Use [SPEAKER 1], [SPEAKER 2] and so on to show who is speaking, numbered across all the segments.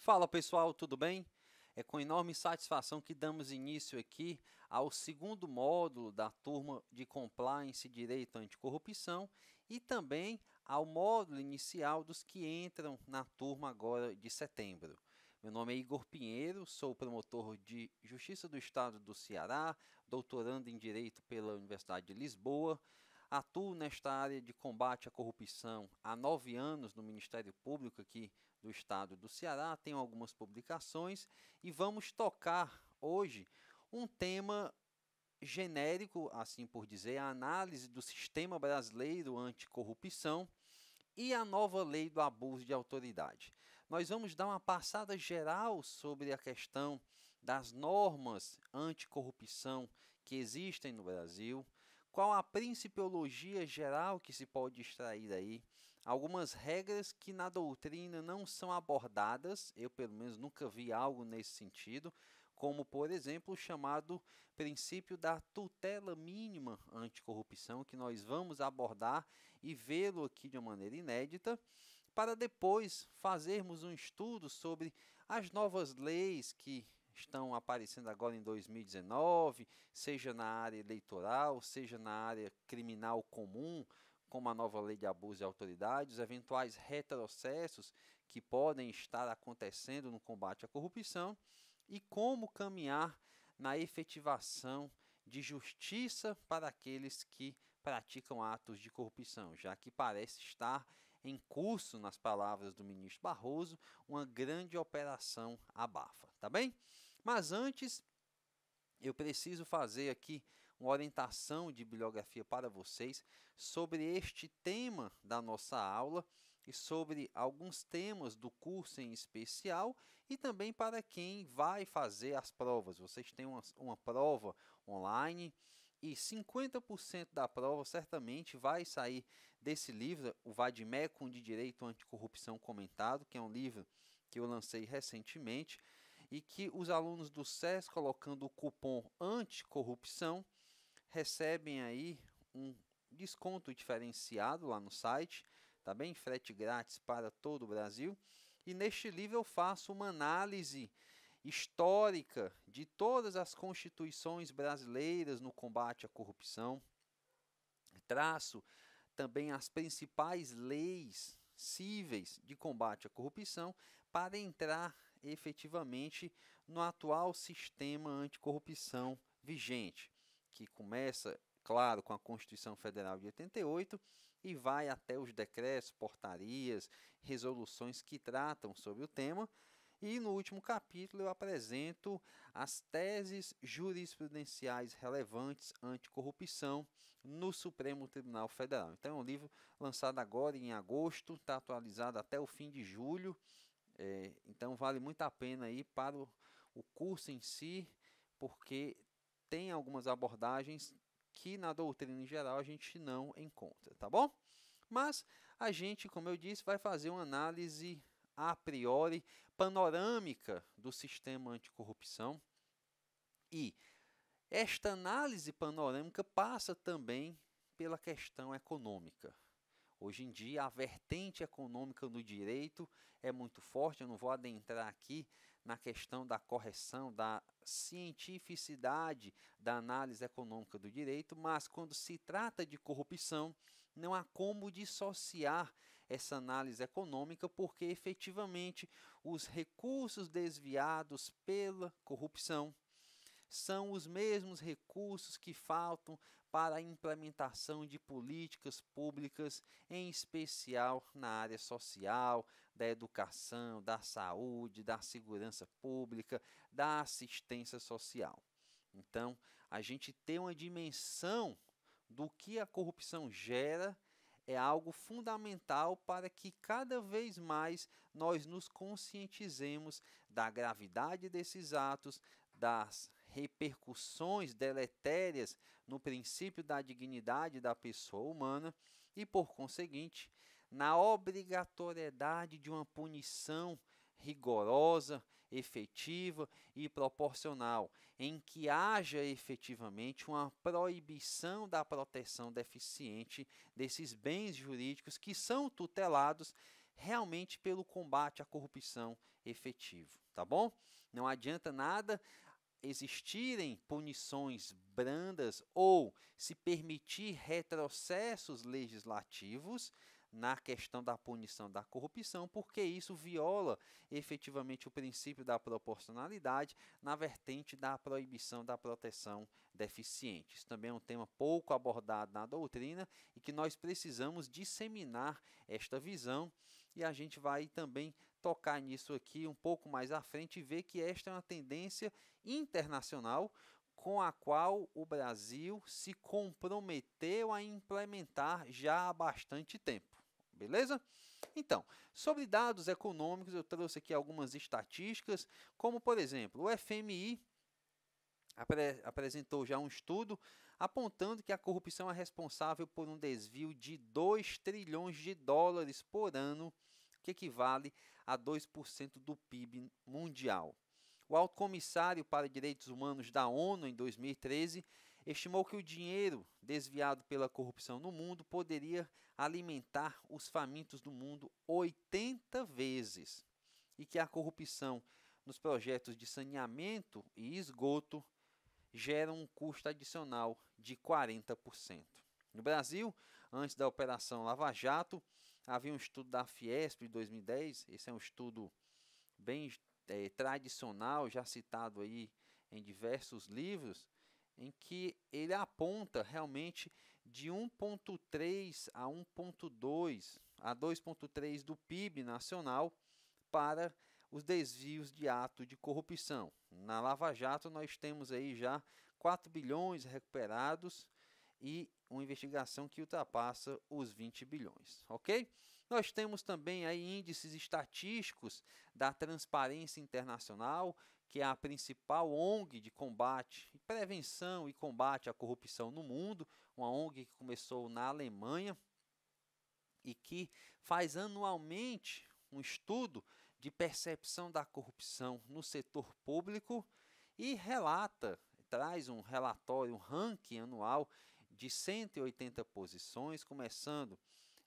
[SPEAKER 1] Fala pessoal, tudo bem? É com enorme satisfação que damos início aqui ao segundo módulo da turma de Compliance e Direito Anticorrupção e também ao módulo inicial dos que entram na turma agora de setembro. Meu nome é Igor Pinheiro, sou promotor de Justiça do Estado do Ceará, doutorando em Direito pela Universidade de Lisboa, Atuo nesta área de combate à corrupção há nove anos no Ministério Público aqui do estado do Ceará, tem algumas publicações e vamos tocar hoje um tema genérico, assim por dizer, a análise do sistema brasileiro anticorrupção e a nova lei do abuso de autoridade. Nós vamos dar uma passada geral sobre a questão das normas anticorrupção que existem no Brasil, qual a principiologia geral que se pode extrair aí algumas regras que na doutrina não são abordadas, eu pelo menos nunca vi algo nesse sentido, como por exemplo o chamado princípio da tutela mínima anticorrupção, que nós vamos abordar e vê-lo aqui de uma maneira inédita para depois fazermos um estudo sobre as novas leis que estão aparecendo agora em 2019, seja na área eleitoral, seja na área criminal comum, como a nova lei de abuso de autoridade, os eventuais retrocessos que podem estar acontecendo no combate à corrupção e como caminhar na efetivação de justiça para aqueles que praticam atos de corrupção, já que parece estar em curso, nas palavras do ministro Barroso, uma grande operação abafa, tá bem? Mas antes, eu preciso fazer aqui uma orientação de bibliografia para vocês sobre este tema da nossa aula e sobre alguns temas do curso em especial e também para quem vai fazer as provas. Vocês têm uma, uma prova online e 50% da prova certamente vai sair desse livro, o Vadimecum de Direito Anticorrupção Comentado, que é um livro que eu lancei recentemente e que os alunos do SES colocando o cupom anticorrupção recebem aí um desconto diferenciado lá no site, tá bem? Frete grátis para todo o Brasil. E neste livro eu faço uma análise histórica de todas as constituições brasileiras no combate à corrupção. Traço também as principais leis cíveis de combate à corrupção para entrar efetivamente no atual sistema anticorrupção vigente que começa, claro, com a Constituição Federal de 88 e vai até os decretos, portarias, resoluções que tratam sobre o tema. E no último capítulo eu apresento as teses jurisprudenciais relevantes anticorrupção no Supremo Tribunal Federal. Então é um livro lançado agora em agosto, está atualizado até o fim de julho. É, então vale muito a pena aí para o, o curso em si, porque tem algumas abordagens que na doutrina em geral a gente não encontra, tá bom? Mas a gente, como eu disse, vai fazer uma análise a priori panorâmica do sistema anticorrupção e esta análise panorâmica passa também pela questão econômica. Hoje em dia, a vertente econômica no direito é muito forte. Eu não vou adentrar aqui na questão da correção, da cientificidade da análise econômica do direito, mas quando se trata de corrupção, não há como dissociar essa análise econômica, porque efetivamente os recursos desviados pela corrupção são os mesmos recursos que faltam para a implementação de políticas públicas, em especial na área social, da educação, da saúde, da segurança pública, da assistência social. Então, a gente ter uma dimensão do que a corrupção gera é algo fundamental para que cada vez mais nós nos conscientizemos da gravidade desses atos, das repercussões deletérias no princípio da dignidade da pessoa humana e, por conseguinte, na obrigatoriedade de uma punição rigorosa, efetiva e proporcional, em que haja efetivamente uma proibição da proteção deficiente desses bens jurídicos que são tutelados realmente pelo combate à corrupção efetivo, tá bom? Não adianta nada existirem punições brandas ou se permitir retrocessos legislativos na questão da punição da corrupção, porque isso viola efetivamente o princípio da proporcionalidade na vertente da proibição da proteção deficiente. Isso também é um tema pouco abordado na doutrina e que nós precisamos disseminar esta visão e a gente vai também tocar nisso aqui um pouco mais à frente e ver que esta é uma tendência internacional com a qual o Brasil se comprometeu a implementar já há bastante tempo. Beleza? Então, sobre dados econômicos, eu trouxe aqui algumas estatísticas, como por exemplo, o FMI apre apresentou já um estudo apontando que a corrupção é responsável por um desvio de 2 trilhões de dólares por ano, que equivale a 2% do PIB mundial. O alto comissário para direitos humanos da ONU em 2013 estimou que o dinheiro desviado pela corrupção no mundo poderia alimentar os famintos do mundo 80 vezes e que a corrupção nos projetos de saneamento e esgoto gera um custo adicional de 40%. No Brasil, antes da Operação Lava Jato, havia um estudo da Fiesp de 2010, esse é um estudo bem é, tradicional, já citado aí em diversos livros, em que ele aponta realmente de 1,3 a 1,2 a 2,3 do PIB nacional para os desvios de ato de corrupção. Na Lava Jato nós temos aí já 4 bilhões recuperados e uma investigação que ultrapassa os 20 bilhões, ok? Nós temos também aí índices estatísticos da Transparência Internacional que é a principal ONG de combate, prevenção e combate à corrupção no mundo, uma ONG que começou na Alemanha e que faz anualmente um estudo de percepção da corrupção no setor público e relata, traz um relatório, um ranking anual de 180 posições, começando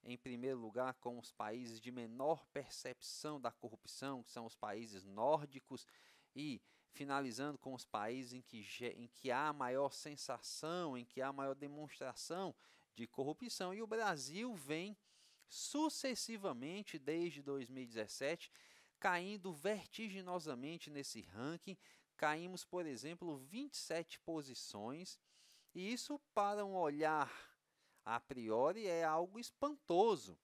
[SPEAKER 1] em primeiro lugar com os países de menor percepção da corrupção, que são os países nórdicos, e finalizando com os países em que, em que há maior sensação, em que há maior demonstração de corrupção. E o Brasil vem sucessivamente desde 2017 caindo vertiginosamente nesse ranking. Caímos, por exemplo, 27 posições, e isso, para um olhar a priori, é algo espantoso.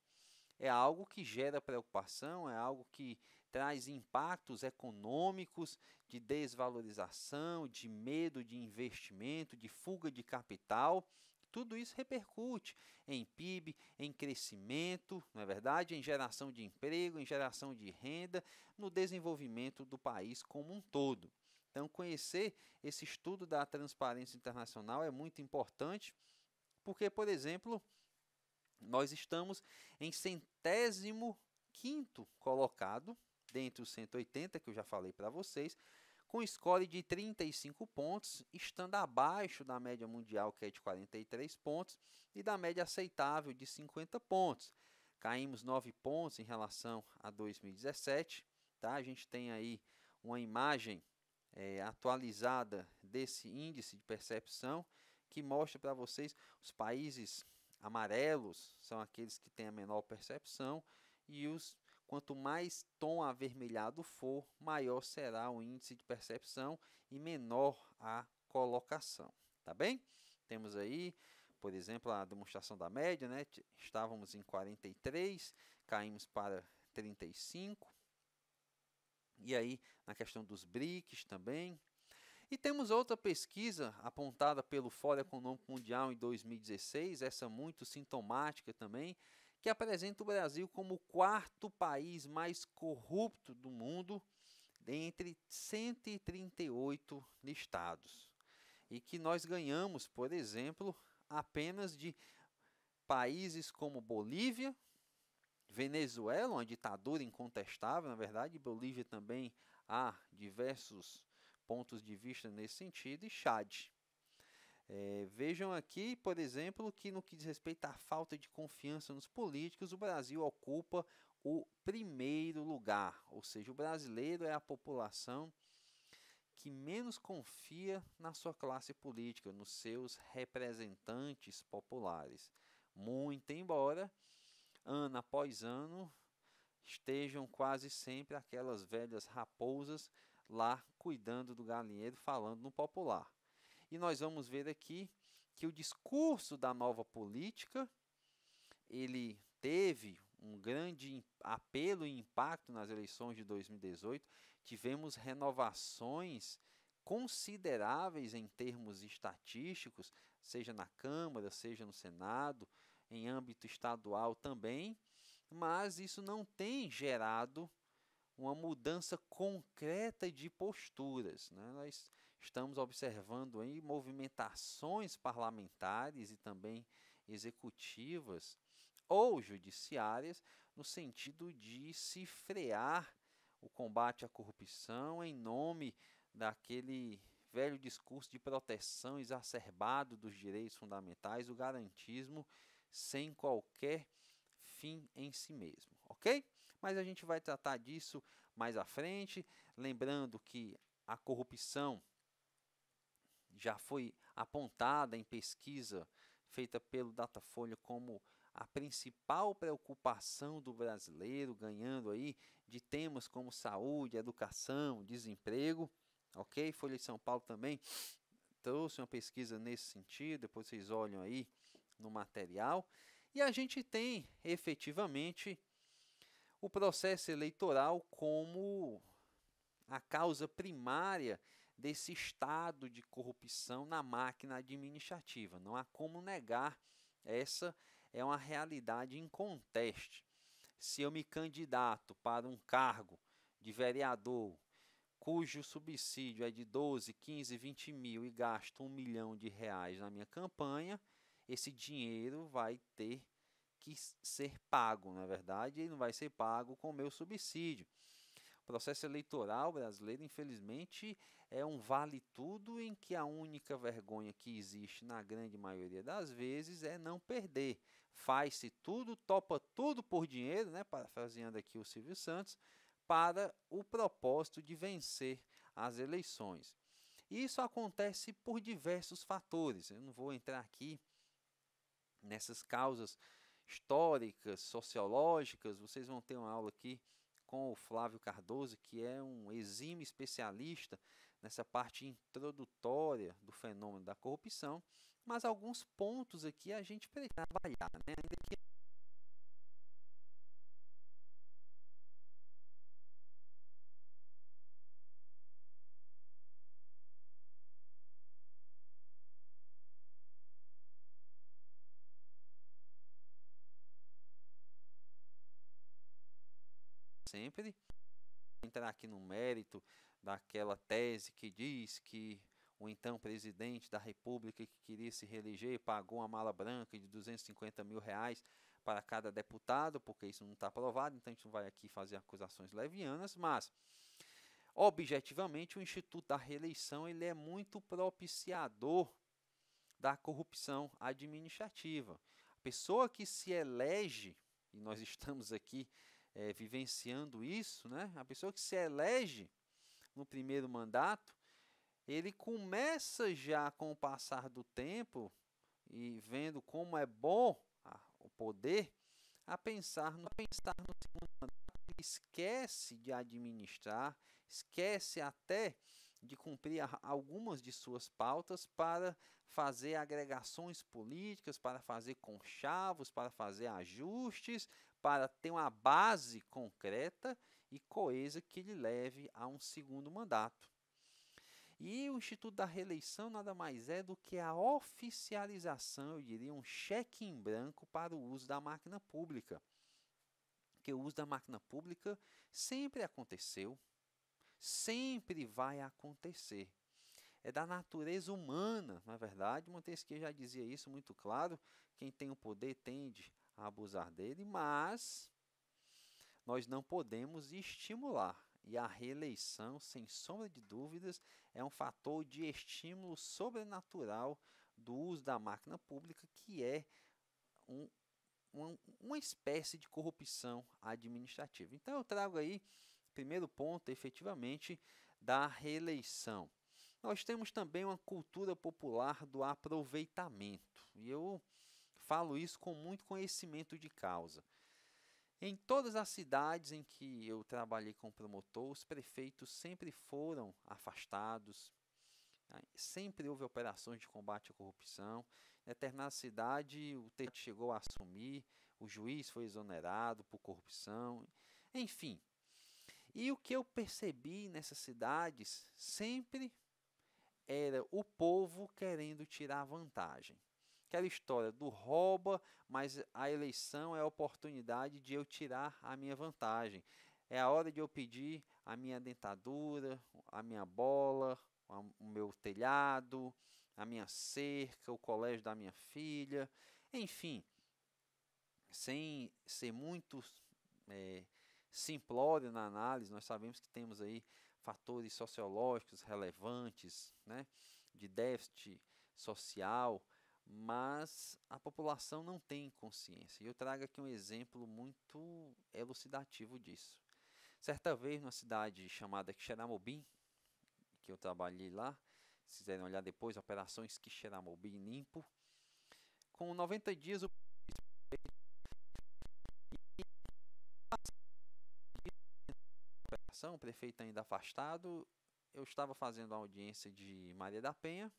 [SPEAKER 1] É algo que gera preocupação, é algo que traz impactos econômicos de desvalorização, de medo de investimento, de fuga de capital. Tudo isso repercute em PIB, em crescimento, não é verdade? Em geração de emprego, em geração de renda, no desenvolvimento do país como um todo. Então, conhecer esse estudo da transparência internacional é muito importante, porque, por exemplo, nós estamos em centésimo quinto colocado dentre os 180 que eu já falei para vocês, com score de 35 pontos, estando abaixo da média mundial, que é de 43 pontos, e da média aceitável de 50 pontos. Caímos 9 pontos em relação a 2017. Tá? A gente tem aí uma imagem é, atualizada desse índice de percepção que mostra para vocês os países amarelos são aqueles que têm a menor percepção e os Quanto mais tom avermelhado for, maior será o índice de percepção e menor a colocação, tá bem? Temos aí, por exemplo, a demonstração da média, né? Estávamos em 43, caímos para 35. E aí, na questão dos BRICS também, e temos outra pesquisa apontada pelo Fórum Econômico Mundial em 2016, essa muito sintomática também, que apresenta o Brasil como o quarto país mais corrupto do mundo, dentre 138 listados. E que nós ganhamos, por exemplo, apenas de países como Bolívia, Venezuela, uma ditadura incontestável, na verdade, Bolívia também há diversos pontos de vista nesse sentido, e Chad. É, vejam aqui, por exemplo, que no que diz respeito à falta de confiança nos políticos, o Brasil ocupa o primeiro lugar, ou seja, o brasileiro é a população que menos confia na sua classe política, nos seus representantes populares. Muito embora, ano após ano, estejam quase sempre aquelas velhas raposas lá cuidando do galinheiro, falando no popular. E nós vamos ver aqui que o discurso da nova política ele teve um grande apelo e impacto nas eleições de 2018. Tivemos renovações consideráveis em termos estatísticos, seja na Câmara, seja no Senado, em âmbito estadual também, mas isso não tem gerado uma mudança concreta de posturas. Né? Nós Estamos observando em movimentações parlamentares e também executivas ou judiciárias no sentido de se frear o combate à corrupção em nome daquele velho discurso de proteção exacerbado dos direitos fundamentais, o garantismo sem qualquer fim em si mesmo, ok? Mas a gente vai tratar disso mais à frente, lembrando que a corrupção já foi apontada em pesquisa feita pelo Datafolha como a principal preocupação do brasileiro, ganhando aí de temas como saúde, educação, desemprego, ok? Folha de São Paulo também trouxe uma pesquisa nesse sentido, depois vocês olham aí no material. E a gente tem efetivamente o processo eleitoral como a causa primária desse estado de corrupção na máquina administrativa. Não há como negar, essa é uma realidade inconteste. Se eu me candidato para um cargo de vereador cujo subsídio é de 12, 15, 20 mil e gasto um milhão de reais na minha campanha, esse dinheiro vai ter que ser pago, na é verdade, ele não vai ser pago com o meu subsídio processo eleitoral brasileiro, infelizmente, é um vale tudo em que a única vergonha que existe na grande maioria das vezes é não perder. Faz-se tudo, topa tudo por dinheiro, né, parafraseando aqui o Silvio Santos, para o propósito de vencer as eleições. E isso acontece por diversos fatores. Eu não vou entrar aqui nessas causas históricas, sociológicas, vocês vão ter uma aula aqui com o Flávio Cardoso, que é um exímio especialista nessa parte introdutória do fenômeno da corrupção, mas alguns pontos aqui a gente precisa trabalhar, né? ainda que sempre entrar aqui no mérito daquela tese que diz que o então presidente da República que queria se reeleger pagou uma mala branca de 250 mil reais para cada deputado, porque isso não está provado, então a gente não vai aqui fazer acusações levianas, mas objetivamente o Instituto da Reeleição ele é muito propiciador da corrupção administrativa. A pessoa que se elege, e nós estamos aqui é, vivenciando isso, né? A pessoa que se elege no primeiro mandato, ele começa já com o passar do tempo e vendo como é bom a, o poder a pensar no pensar no segundo mandato, esquece de administrar, esquece até de cumprir algumas de suas pautas para fazer agregações políticas, para fazer conchavos, para fazer ajustes, para ter uma base concreta e coesa que lhe leve a um segundo mandato. E o Instituto da Reeleição nada mais é do que a oficialização, eu diria, um cheque em branco para o uso da máquina pública. Que o uso da máquina pública sempre aconteceu, sempre vai acontecer. É da natureza humana, na é verdade. Montesquieu já dizia isso muito claro. Quem tem o poder tende a abusar dele, mas nós não podemos estimular. E a reeleição, sem sombra de dúvidas, é um fator de estímulo sobrenatural do uso da máquina pública, que é um, uma, uma espécie de corrupção administrativa. Então, eu trago aí primeiro ponto, efetivamente, da reeleição. Nós temos também uma cultura popular do aproveitamento, e eu falo isso com muito conhecimento de causa. Em todas as cidades em que eu trabalhei como promotor, os prefeitos sempre foram afastados, né? sempre houve operações de combate à corrupção. Em determinada cidade, o TT chegou a assumir, o juiz foi exonerado por corrupção. Enfim, e o que eu percebi nessas cidades sempre era o povo querendo tirar vantagem. Aquela história do rouba, mas a eleição é a oportunidade de eu tirar a minha vantagem. É a hora de eu pedir a minha dentadura, a minha bola, o meu telhado, a minha cerca, o colégio da minha filha, enfim, sem ser muito é, simplório na análise, nós sabemos que temos aí fatores sociológicos relevantes, né, de déficit social, mas a população não tem consciência. E eu trago aqui um exemplo muito elucidativo disso. Certa vez, numa cidade chamada Xeramobim, que eu trabalhei lá, se quiserem olhar depois, Operações Xeramobim Limpo, com 90 dias o investigação, o prefeito ainda afastado. Eu estava fazendo a audiência de Maria da Penha,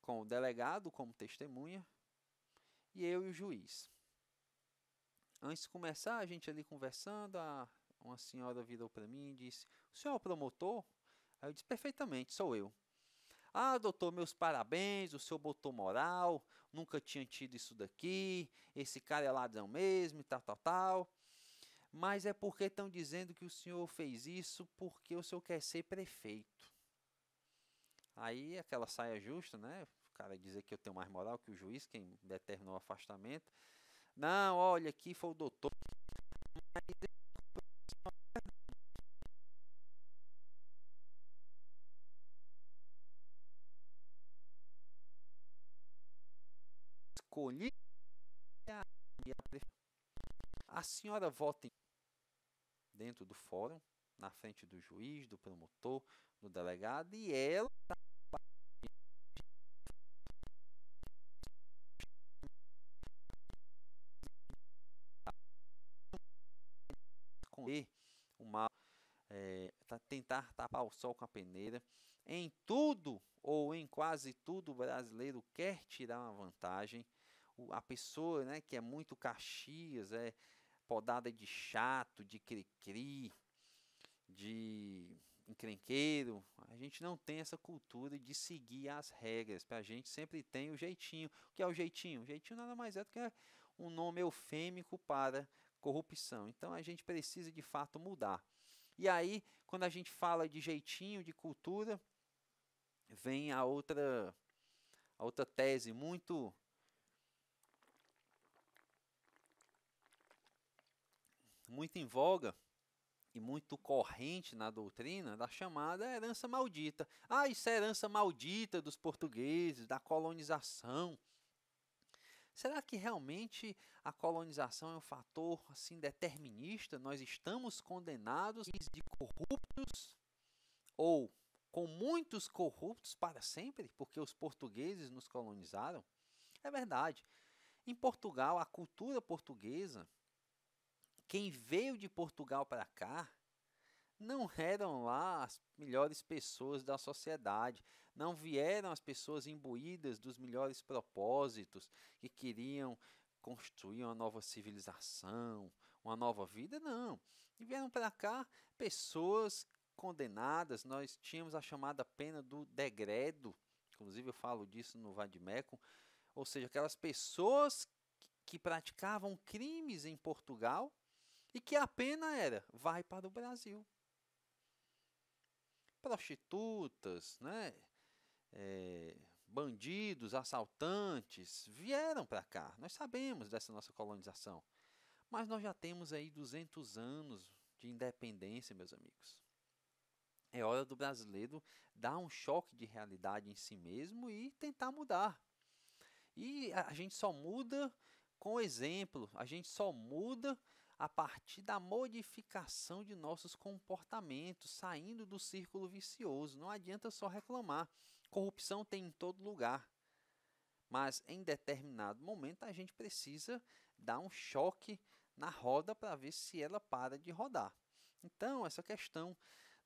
[SPEAKER 1] com o delegado como testemunha, e eu e o juiz. Antes de começar, a gente ali conversando, uma senhora virou para mim e disse: O senhor é o promotor? Aí eu disse: Perfeitamente, sou eu. Ah, doutor, meus parabéns, o senhor botou moral, nunca tinha tido isso daqui, esse cara é ladrão mesmo e tal, tal, tal mas é porque estão dizendo que o senhor fez isso porque o senhor quer ser prefeito. Aí aquela saia justa, né? O cara dizer que eu tenho mais moral que o juiz, quem determinou o afastamento. Não, olha, aqui foi o doutor senhora vote dentro do fórum, na frente do juiz, do promotor, do delegado, e ela tá o mal, é, tá, tentar tapar o sol com a peneira. Em tudo ou em quase tudo, o brasileiro quer tirar uma vantagem. O, a pessoa né, que é muito Caxias, é, podada de chato, de cri-cri, de encrenqueiro. A gente não tem essa cultura de seguir as regras. Para a gente sempre tem o jeitinho. O que é o jeitinho? O jeitinho nada mais é do que um nome eufêmico para corrupção. Então a gente precisa de fato mudar. E aí, quando a gente fala de jeitinho, de cultura, vem a outra, a outra tese muito muito em voga e muito corrente na doutrina da chamada herança maldita. Ah, isso é herança maldita dos portugueses, da colonização. Será que realmente a colonização é um fator assim determinista? Nós estamos condenados de corruptos ou com muitos corruptos para sempre, porque os portugueses nos colonizaram? É verdade. Em Portugal, a cultura portuguesa quem veio de Portugal para cá não eram lá as melhores pessoas da sociedade, não vieram as pessoas imbuídas dos melhores propósitos que queriam construir uma nova civilização, uma nova vida, não. E vieram para cá pessoas condenadas, nós tínhamos a chamada pena do degredo, inclusive eu falo disso no Vadimecum, ou seja, aquelas pessoas que praticavam crimes em Portugal e que a pena era: vai para o Brasil. Prostitutas, né? É, bandidos, assaltantes vieram para cá. Nós sabemos dessa nossa colonização. Mas nós já temos aí 200 anos de independência, meus amigos. É hora do brasileiro dar um choque de realidade em si mesmo e tentar mudar. E a gente só muda com exemplo, a gente só muda a partir da modificação de nossos comportamentos, saindo do círculo vicioso. Não adianta só reclamar. Corrupção tem em todo lugar. Mas em determinado momento a gente precisa dar um choque na roda para ver se ela para de rodar. Então, essa questão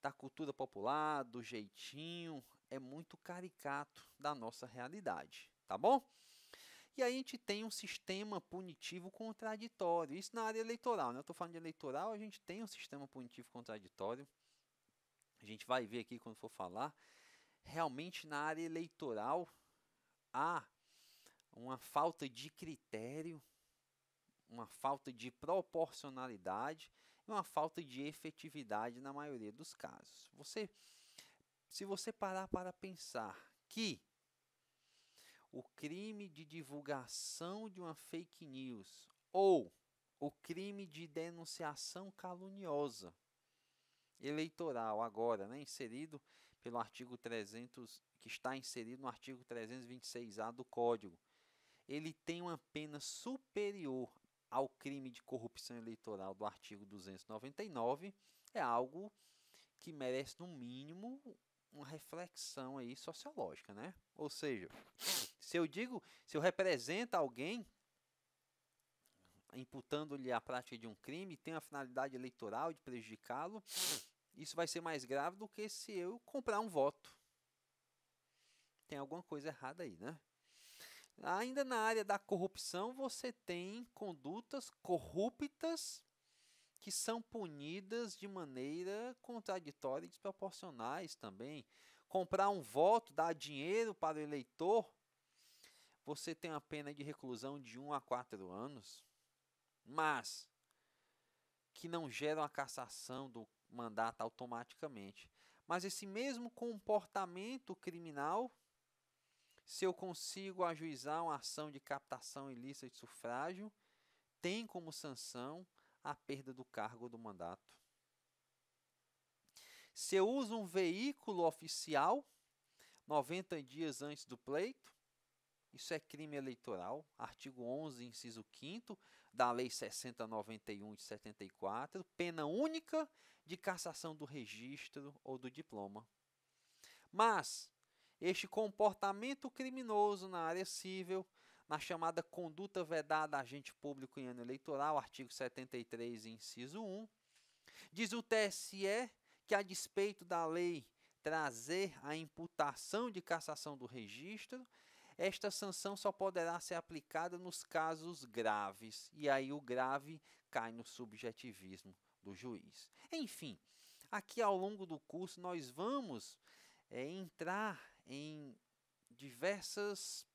[SPEAKER 1] da cultura popular, do jeitinho, é muito caricato da nossa realidade, tá bom? E aí a gente tem um sistema punitivo contraditório. Isso na área eleitoral, né? Eu estou falando de eleitoral, a gente tem um sistema punitivo contraditório. A gente vai ver aqui quando for falar. Realmente na área eleitoral há uma falta de critério, uma falta de proporcionalidade e uma falta de efetividade na maioria dos casos. Você, se você parar para pensar que o crime de divulgação de uma fake news ou o crime de denunciação caluniosa eleitoral agora, né, inserido pelo artigo 300 que está inserido no artigo 326A do Código. Ele tem uma pena superior ao crime de corrupção eleitoral do artigo 299, é algo que merece no mínimo uma reflexão aí sociológica, né? Ou seja, se eu digo, se eu represento alguém imputando-lhe a prática de um crime, tem a finalidade eleitoral de prejudicá-lo, isso vai ser mais grave do que se eu comprar um voto. Tem alguma coisa errada aí, né? Ainda na área da corrupção, você tem condutas corruptas que são punidas de maneira contraditória e desproporcionais também. Comprar um voto, dar dinheiro para o eleitor, você tem a pena de reclusão de 1 a 4 anos, mas que não geram a cassação do mandato automaticamente. Mas esse mesmo comportamento criminal, se eu consigo ajuizar uma ação de captação ilícita de sufrágio, tem como sanção a perda do cargo ou do mandato. Se eu uso um veículo oficial 90 dias antes do pleito, isso é crime eleitoral, artigo 11, inciso 5 da Lei 6091 de 74, pena única de cassação do registro ou do diploma. Mas este comportamento criminoso na área civil, na chamada conduta vedada a agente público em ano eleitoral, artigo 73, inciso 1, diz o TSE que a despeito da lei trazer a imputação de cassação do registro, esta sanção só poderá ser aplicada nos casos graves, e aí o grave cai no subjetivismo do juiz. Enfim, aqui ao longo do curso nós vamos é, entrar em diversas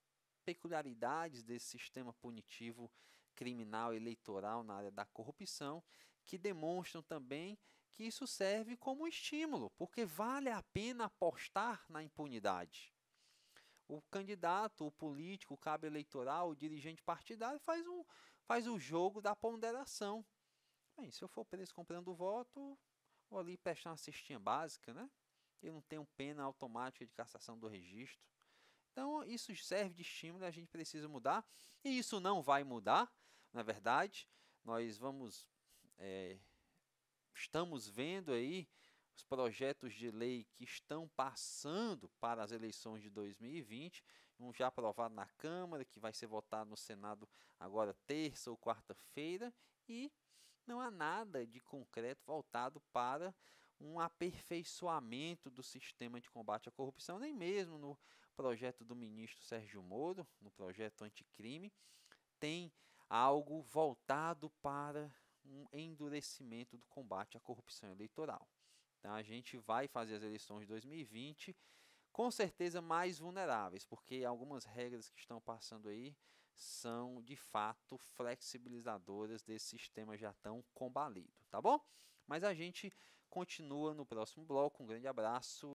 [SPEAKER 1] peculiaridades desse sistema punitivo criminal eleitoral na área da corrupção, que demonstram também que isso serve como estímulo, porque vale a pena apostar na impunidade. O candidato, o político, o cabo eleitoral, o dirigente partidário faz, um, faz o jogo da ponderação. Bem, se eu for preso comprando voto, vou ali prestar uma cestinha básica, né? Eu não tenho pena automática de cassação do registro. Então, isso serve de estímulo, a gente precisa mudar. E isso não vai mudar, na verdade. Nós vamos. É, estamos vendo aí os projetos de lei que estão passando para as eleições de 2020, um já aprovado na Câmara, que vai ser votado no Senado agora terça ou quarta-feira, e não há nada de concreto voltado para um aperfeiçoamento do sistema de combate à corrupção, nem mesmo no projeto do ministro Sérgio Moro, no projeto anticrime, tem algo voltado para um endurecimento do combate à corrupção eleitoral. Então a gente vai fazer as eleições de 2020 com certeza mais vulneráveis, porque algumas regras que estão passando aí são de fato flexibilizadoras desse sistema já tão combalido, tá bom? Mas a gente continua no próximo bloco. Um grande abraço.